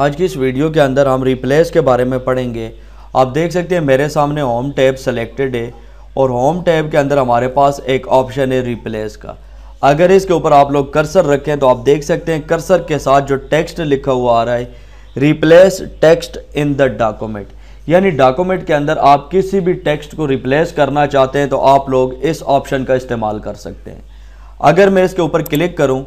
आज की इस वीडियो के अंदर हम रिप्लेस के बारे में पढ़ेंगे आप देख सकते हैं मेरे सामने होम टैब सेलेक्टेड है और होम टैब के अंदर हमारे पास एक ऑप्शन है रिप्लेस का अगर इसके ऊपर आप लोग कर्सर रखें तो आप देख सकते हैं कर्सर के साथ जो टेक्स्ट लिखा हुआ आ रहा है replace text in the document यानी डॉक्यूमेंट के अंदर आप किसी भी टेक्स्ट को रिप्लेस करना चाहते हैं तो आप लोग इस ऑप्शन का इस्तेमाल कर सकते हैं अगर मैं इसके ऊपर क्लिक करूं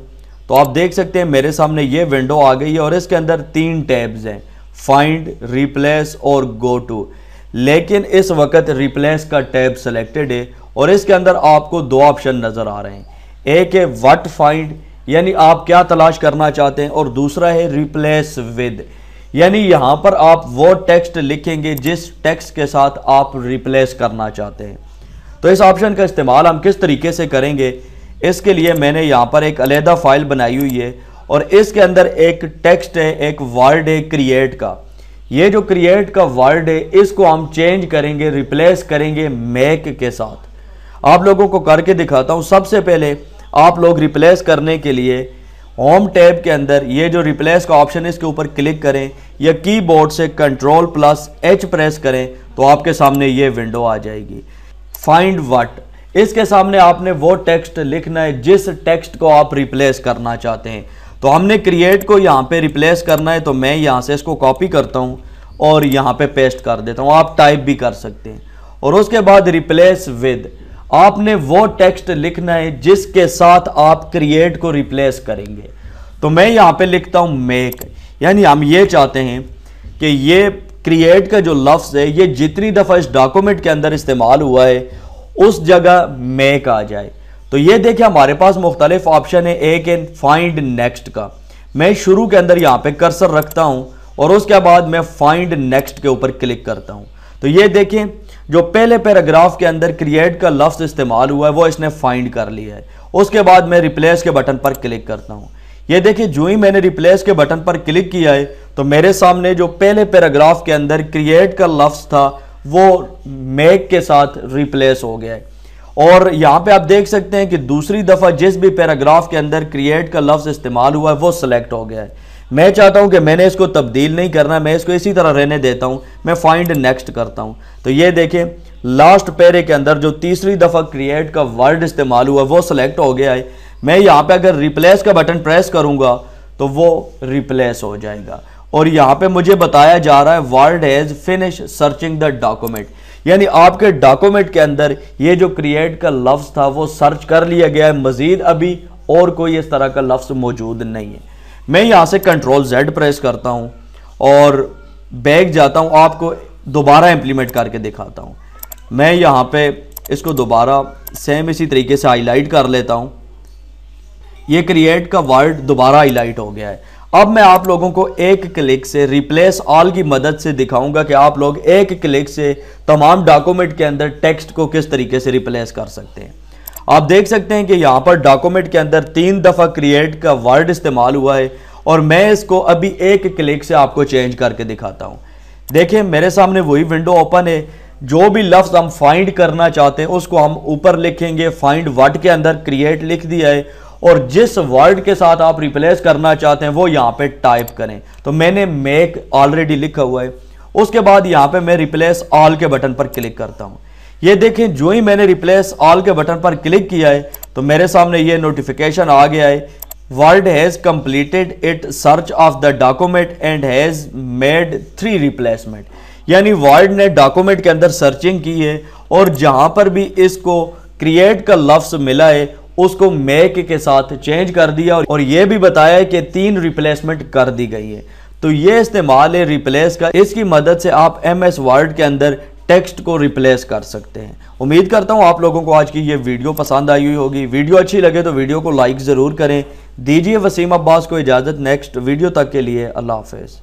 तो आप देख सकते हैं मेरे सामने ये विंडो आ गई है और इसके अंदर तीन टैब्स हैं फाइंड रिप्लेस और गो टू लेकिन इस वक्त रिप्लेस का टैब सेलेक्टेड है और इसके अंदर आपको दो ऑप्शन नज़र आ रहे हैं एक है वट फाइंड यानी आप क्या तलाश करना चाहते हैं और दूसरा है रिप्लेस विद यानी यहाँ पर आप वो टेक्स्ट लिखेंगे जिस टेक्स्ट के साथ आप रिप्लेस करना चाहते हैं तो इस ऑप्शन का इस्तेमाल हम किस तरीके से करेंगे इसके लिए मैंने यहाँ पर एक अलहदा फाइल बनाई हुई है और इसके अंदर एक टेक्स्ट है एक वर्ड है क्रिएट का ये जो क्रिएट का वर्ड है इसको हम चेंज करेंगे रिप्लेस करेंगे मेक के साथ आप लोगों को करके दिखाता हूँ सबसे पहले आप लोग रिप्लेस करने के लिए होम टैब के अंदर ये जो रिप्लेस का ऑप्शन है इसके ऊपर क्लिक करें या कीबोर्ड से कंट्रोल प्लस एच प्रेस करें तो आपके सामने ये विंडो आ जाएगी फाइंड वट इसके सामने आपने वो टेक्स्ट लिखना है जिस टेक्स्ट को आप रिप्लेस करना चाहते हैं तो हमने क्रिएट को यहाँ पे रिप्लेस करना है तो मैं यहाँ से इसको कॉपी करता हूँ और यहाँ पे पेस्ट कर देता हूँ आप टाइप भी कर सकते हैं और उसके बाद रिप्लेस विद आपने वो टेक्स्ट लिखना है जिसके साथ आप क्रिएट को रिप्लेस करेंगे तो मैं यहाँ पे लिखता हूँ मेक यानी हम ये चाहते हैं कि ये क्रिएट का जो लफ्ज़ है ये जितनी दफ़ा इस डॉक्यूमेंट के अंदर इस्तेमाल हुआ है उस जगह मेक आ जाए तो ये देखिए हमारे पास मुख्तलिफ ऑप्शन है एक है फाइंड नेक्स्ट का मैं शुरू के अंदर यहाँ पे कर्सर रखता हूँ और उसके बाद मैं फाइंड नेक्स्ट के ऊपर क्लिक करता हूँ तो ये देखें जो पहले पैराग्राफ के अंदर क्रिएट का लफ्ज इस्तेमाल हुआ है वो इसने फाइंड कर लिया है उसके बाद मैं रिप्लेस के बटन पर क्लिक करता हूँ ये देखिए जो ही मैंने रिप्लेस के बटन पर क्लिक किया है तो मेरे सामने जो पहले पैराग्राफ के अंदर क्रिएट का लफ्ज था वो मेक के साथ रिप्लेस हो गया है और यहाँ पे आप देख सकते हैं कि दूसरी दफ़ा जिस भी पैराग्राफ के अंदर क्रिएट का लफ्ज़ इस्तेमाल हुआ है वो सिलेक्ट हो गया है मैं चाहता हूं कि मैंने इसको तब्दील नहीं करना मैं इसको इसी तरह रहने देता हूं मैं फाइंड नेक्स्ट करता हूं तो ये देखें लास्ट पेरे के अंदर जो तीसरी दफ़ा क्रिएट का वर्ड इस्तेमाल हुआ वो सिलेक्ट हो गया है मैं यहां पे अगर रिप्लेस का बटन प्रेस करूंगा तो वो रिप्लेस हो जाएगा और यहाँ पे मुझे बताया जा रहा है Word has finish searching the document यानी आपके डॉक्यूमेंट के अंदर ये जो क्रिएट का लफ्ज था वो सर्च कर लिया गया है मजीद अभी और कोई इस तरह का लफ्ज मौजूद नहीं है मैं यहाँ से कंट्रोल जेड प्रेस करता हूँ और बैग जाता हूँ आपको दोबारा इम्प्लीमेंट करके दिखाता हूँ मैं यहाँ पे इसको दोबारा सेम इसी तरीके से हाईलाइट कर लेता हूँ ये क्रिएट का वर्ड दोबारा हाईलाइट हो गया है अब मैं आप लोगों को एक क्लिक से रिप्लेस ऑल की मदद से दिखाऊंगा कि आप लोग एक क्लिक से तमाम डॉक्यूमेंट के अंदर टेक्स्ट को किस तरीके से रिप्लेस कर सकते हैं आप देख सकते हैं कि यहाँ पर डॉक्यूमेंट के अंदर तीन दफ़ा क्रिएट का वर्ड इस्तेमाल हुआ है और मैं इसको अभी एक क्लिक से आपको चेंज करके दिखाता हूँ देखिए मेरे सामने वही विंडो ओपन है जो भी लफ्ज़ हम फाइंड करना चाहते हैं उसको हम ऊपर लिखेंगे फाइंड वर्ड के अंदर क्रिएट लिख दिया है और जिस वर्ड के साथ आप रिप्लेस करना चाहते हैं वो यहाँ पे टाइप करें तो मैंने मेक ऑलरेडी लिखा हुआ है उसके बाद यहाँ पे मैं रिप्लेस ऑल के बटन पर क्लिक करता हूँ ये देखें जो ही मैंने रिप्लेस ऑल के बटन पर क्लिक किया है तो मेरे सामने ये नोटिफिकेशन आ गया है Word has completed it search of the document and has made three replacement यानी वर्ड ने डॉक्यूमेंट के अंदर सर्चिंग की है और जहाँ पर भी इसको क्रिएट का लफ्स मिला है उसको मेक के साथ चेंज कर दिया और ये भी बताया कि तीन रिप्लेसमेंट कर दी गई है तो ये इस्तेमाल है रिप्लेस का इसकी मदद से आप एम एस वर्ड के अंदर टेक्स्ट को रिप्लेस कर सकते हैं उम्मीद करता हूँ आप लोगों को आज की ये वीडियो पसंद आई हुई होगी वीडियो अच्छी लगे तो वीडियो को लाइक ज़रूर करें दीजिए वसीम अब्बास को इजाज़त नेक्स्ट वीडियो तक के लिए अल्लाह हाफिज़